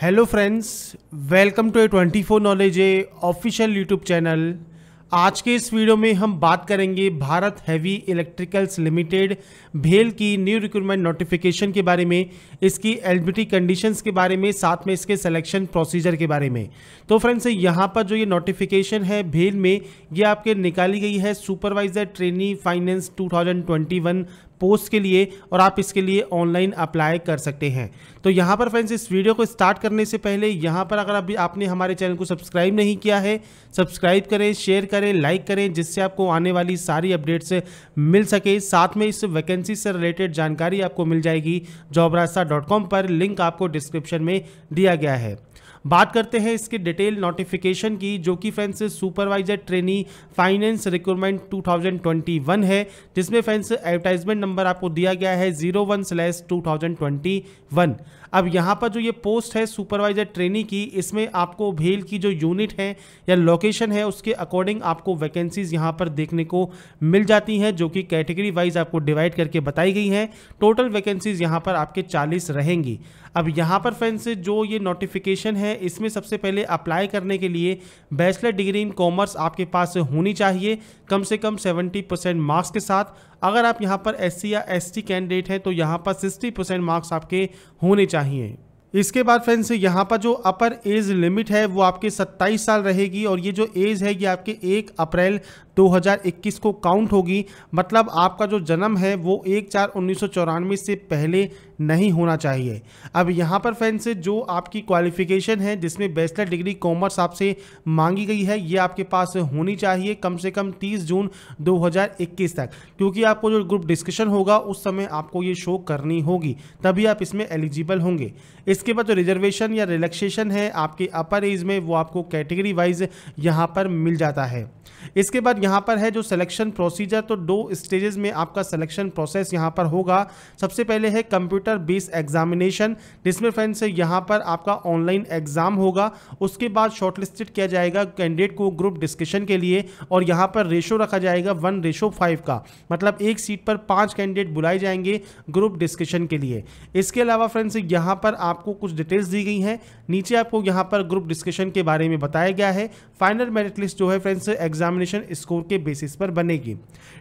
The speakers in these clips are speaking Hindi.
hello friends welcome to A twenty four knowledge a official YouTube channel आज के इस वीडियो में हम बात करेंगे भारत हैवी इलेक्ट्रिकल्स लिमिटेड भेल की न्यू रिक्रूटमेंट नोटिफिकेशन के बारे में इसकी एलबिटी कंडीशंस के बारे में साथ में इसके सिलेक्शन प्रोसीजर के बारे में तो फ्रेंड्स यहाँ पर जो ये नोटिफिकेशन है भेल में ये आपके निकाली गई है सुपरवाइजर ट्रेनी फाइनेंस 2021 पोस्ट के लिए और आप इसके लिए ऑनलाइन अप्लाई कर सकते हैं तो यहाँ पर फ्रेंड्स इस वीडियो को स्टार्ट करने से पहले यहाँ पर अगर अभी आपने हमारे चैनल को सब्सक्राइब नहीं किया है सब्सक्राइब करें शेयर करें लाइक करें जिससे आपको आने वाली सारी अपडेट्स मिल सके साथ में इस वैकेंसी से रिलेटेड जानकारी आपको मिल जाएगी जॉब पर लिंक आपको डिस्क्रिप्शन में दिया गया है बात करते हैं इसके डिटेल नोटिफिकेशन की जो कि friends supervisor trainee finance recruitment 2021 है जिसमें फ्रेंड्स एडवर्टाइजमेंट नंबर आपको दिया गया है जीरो वन स्लैश टू अब यहाँ पर जो ये पोस्ट है सुपरवाइजर ट्रेनी की इसमें आपको भेल की जो यूनिट है या लोकेशन है उसके अकॉर्डिंग आपको वैकेंसीज यहाँ पर देखने को मिल जाती हैं जो कि कैटेगरी वाइज आपको डिवाइड करके बताई गई हैं टोटल वैकेंसीज यहाँ पर आपके चालीस रहेंगी अब यहाँ पर फ्रेंड्स जो ये नोटिफिकेशन है इसमें सबसे पहले अप्लाई करने के लिए बैचलर डिग्री इन कॉमर्स आपके पास होनी चाहिए कम से कम 70 परसेंट मार्क्स के साथ अगर आप यहाँ पर एस या एस कैंडिडेट हैं तो यहाँ पर सिक्सटी परसेंट मार्क्स आपके होने चाहिए चाहिए इसके बाद फ्रेंड्स यहाँ पर जो अपर एज लिमिट है वो आपके 27 साल रहेगी और ये जो एज है ये आपके 1 अप्रैल 2021 को काउंट होगी मतलब आपका जो जन्म है वो एक चार उन्नीस से पहले नहीं होना चाहिए अब यहाँ पर फ्रेंड्स जो आपकी क्वालिफिकेशन है जिसमें बैचलर डिग्री कॉमर्स आपसे मांगी गई है ये आपके पास होनी चाहिए कम से कम 30 जून 2021 तक क्योंकि आपको जो ग्रुप डिस्कशन होगा उस समय आपको ये शो करनी होगी तभी आप इसमें एलिजिबल होंगे इस इसके बाद जो रिजर्वेशन या रिलैक्सेशन है आपके अपर एज में वो आपको कैटेगरी वाइज यहाँ पर मिल जाता है इसके बाद यहाँ पर है जो सिलेक्शन प्रोसीजर तो दो स्टेजेस में आपका सिलेक्शन प्रोसेस यहाँ पर होगा सबसे पहले है कंप्यूटर बेस्ड एग्जामिनेशन जिसमें फ्रेंड्स यहाँ पर आपका ऑनलाइन एग्जाम होगा उसके बाद शॉर्टलिस्टेड किया जाएगा कैंडिडेट को ग्रुप डिस्कशन के लिए और यहाँ पर रेशो रखा जाएगा वन रेशो फाइव का मतलब एक सीट पर पाँच कैंडिडेट बुलाए जाएंगे ग्रुप डिस्कशन के लिए इसके अलावा फ्रेंड्स यहाँ पर आपको कुछ डिटेल्स दी गई हैं नीचे आपको यहाँ पर ग्रुप डिस्कशन के बारे में बताया गया है फाइनल मेरिट लिस्ट जो है फ्रेंड्स एग्जाम एग्जामिनेशन स्कोर के बेसिस पर बनेगी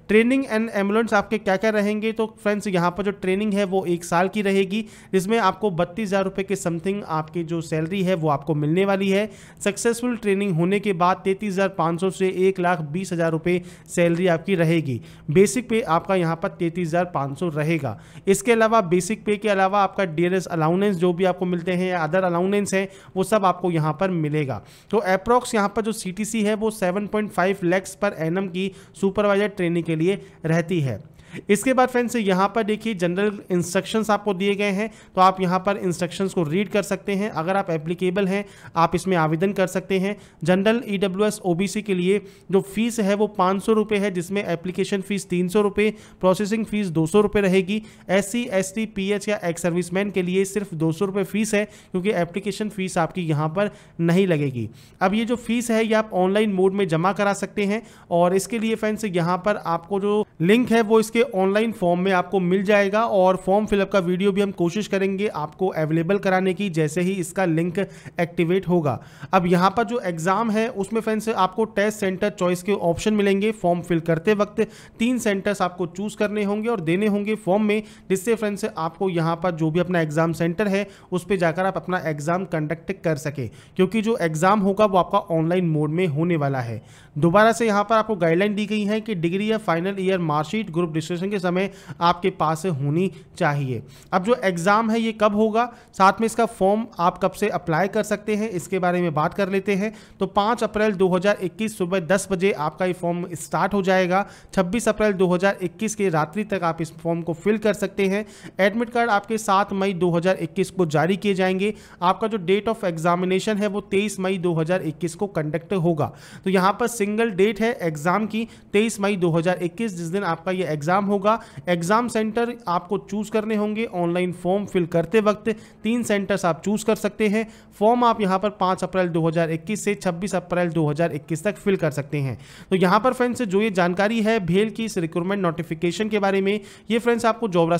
ट्रेनिंग एंड एम्बुलेंस आपके क्या क्या रहेंगे तो फ्रेंड्स यहाँ पर जो ट्रेनिंग है वो एक साल की रहेगी जिसमें आपको बत्तीस हज़ार रुपये के समथिंग आपकी जो सैलरी है वो आपको मिलने वाली है सक्सेसफुल ट्रेनिंग होने के बाद तैंतीस हज़ार पाँच सौ से एक लाख बीस हज़ार रुपये सैलरी आपकी रहेगी बेसिक पे आपका यहाँ पर तैंतीस हज़ार पाँच सौ रहेगा इसके अलावा बेसिक पे के अलावा आपका डीएलएस अलाउंस जो भी आपको मिलते हैं या अदर अलाउंस हैं वो सब आपको यहाँ पर मिलेगा तो अप्रॉक्स यहाँ पर जो सी है वो seven point five lakhs per annum की सुपरवाइजर ट्रेनिंग के लिए रहती है इसके बाद फ्रेंड्स यहाँ पर देखिए जनरल इंस्ट्रक्शंस आपको दिए गए हैं तो आप यहाँ पर इंस्ट्रक्शंस को रीड कर सकते हैं अगर आप एप्लीकेबल हैं आप इसमें आवेदन कर सकते हैं जनरल ई डब्ल्यू के लिए जो फीस है वो पाँच सौ है जिसमें एप्लीकेशन फ़ीस तीन सौ प्रोसेसिंग फ़ीस दो सौ रहेगी S C S T P H या एक्स सर्विसमैन के लिए सिर्फ दो सौ फ़ीस है क्योंकि एप्लीकेशन फ़ीस आपकी यहाँ पर नहीं लगेगी अब ये जो फीस है ये आप ऑनलाइन मोड में जमा करा सकते हैं और इसके लिए फ्रेंड्स यहाँ पर आपको जो लिंक है वो इसके ऑनलाइन फॉर्म में आपको मिल जाएगा और फॉर्म फिलअप का वीडियो भी हम कोशिश करेंगे आपको अवेलेबल कराने की जैसे ही इसका लिंक एक्टिवेट होगा अब यहाँ पर जो एग्ज़ाम है उसमें फ्रेंड्स आपको टेस्ट सेंटर चॉइस के ऑप्शन मिलेंगे फॉर्म फिल करते वक्त तीन सेंटर्स आपको चूज़ करने होंगे और देने होंगे फॉर्म में जिससे फ्रेंड्स आपको यहाँ पर जो भी अपना एग्ज़ाम सेंटर है उस पर जाकर आप अपना एग्ज़ाम कंडक्ट कर सके क्योंकि जो एग्ज़ाम होगा वो आपका ऑनलाइन मोड में होने वाला है दोबारा से यहाँ पर आपको गाइडलाइन दी गई है कि डिग्री या final year marksheet group discussion registration के समय आपके पास होनी चाहिए अब जो एग्ज़ाम है ये कब होगा साथ में इसका फॉर्म आप कब से अप्लाई कर सकते हैं इसके बारे में बात कर लेते हैं तो पाँच अप्रैल 2021 सुबह दस बजे आपका ये फॉर्म स्टार्ट हो जाएगा छब्बीस अप्रैल 2021 के रात्रि तक आप इस फॉर्म को फिल कर सकते हैं एडमिट कार्ड आपके सात मई 2021 को जारी किए जाएंगे आपका जो डेट ऑफ एग्जामिनेशन है वो तेईस मई 2021 को कंडक्ट होगा तो यहाँ पर सिंगल डेट है एग्ज़ाम की 23 मई 2021 जिस दिन आपका ये एग्ज़ाम एग्ज़ाम होगा एग्ज़ाम सेंटर आपको चूज़ करने होंगे ऑनलाइन फॉर्म फिल करते वक्त तीन सेंटर्स आप चूज़ कर सकते हैं फॉर्म आप यहां पर पाँच अप्रैल 2021 से 26 अप्रैल 2021 तक फिल कर सकते हैं तो यहां पर फ्रेंड्स जो ये जानकारी है भेल की इस रिक्रूटमेंट नोटिफिकेशन के बारे में ये फ्रेंड्स आपको जॉब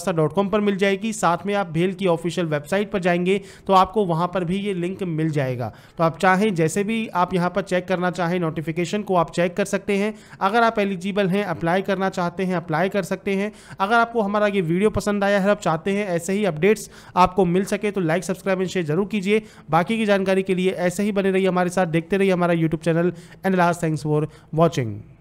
पर मिल जाएगी साथ में आप भेल की ऑफिशियल वेबसाइट पर जाएंगे तो आपको वहां पर भी ये लिंक मिल जाएगा तो आप चाहें जैसे भी आप यहां पर चेक करना चाहें नोटिफिकेशन को आप चेक कर सकते हैं अगर आप एलिजिबल हैं अप्लाई करना चाहते हैं अप्लाई कर सकते हैं अगर आपको हमारा ये वीडियो पसंद आया है आप चाहते हैं ऐसे ही अपडेट्स आपको मिल सके तो लाइक सब्सक्राइब एंड शेयर जरूर कीजिए बाकी की जानकारी के लिए ऐसे ही बने रहिए हमारे साथ देखते रहिए हमारा YouTube channel and last thanks for watching